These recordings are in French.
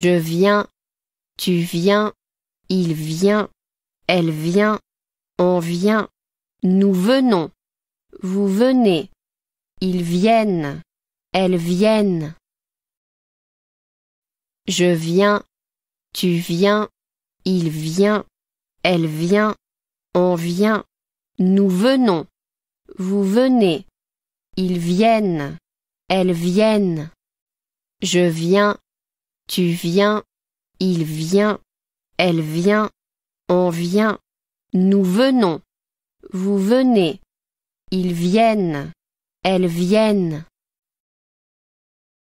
Je viens, tu viens, il vient, elle vient, on vient, nous venons, vous venez, ils viennent, elles viennent. Je viens, tu viens, il vient, elle vient, on vient, nous venons, vous venez, ils viennent, elles viennent. Je viens, tu viens, il vient, elle vient, on vient, nous venons, vous venez, ils viennent, elles viennent.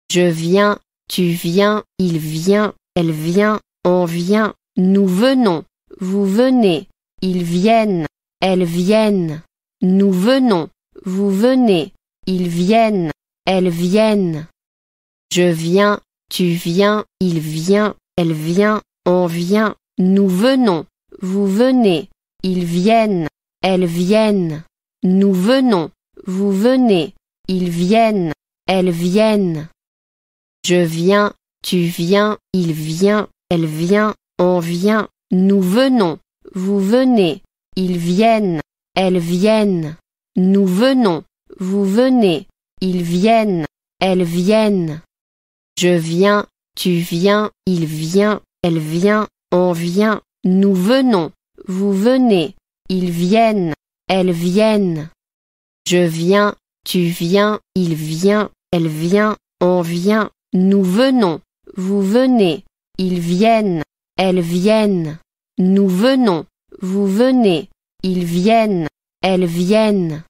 Je viens, tu viens, il vient, elle vient, on vient, nous venons, vous venez, ils viennent, elles viennent, nous venons, vous venez, ils viennent, elles viennent. Je viens, tu viens, il vient, elle vient, on vient, nous venons, vous venez, ils viennent, elles viennent, nous venons, vous venez, ils viennent, elles viennent. Je viens, tu viens, il vient, elle vient, on vient, nous venons, vous venez, ils viennent, elles viennent, nous venons, vous venez, ils viennent, elles viennent. Je viens, tu viens, il vient, elle vient, on vient, nous venons, vous venez, ils viennent, elles viennent. Je viens, tu viens, il vient, elle vient, on vient, nous venons, vous venez, ils viennent, elles viennent. Nous venons, vous venez, ils viennent, elles viennent.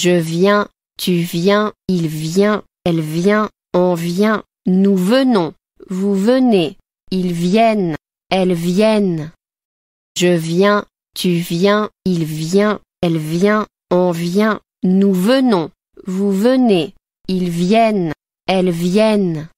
Je viens, tu viens, il vient, elle vient, on vient, nous venons, vous venez, ils viennent, elles viennent. Je viens, tu viens, il vient, elle vient, on vient, nous venons, vous venez, ils viennent, elles viennent.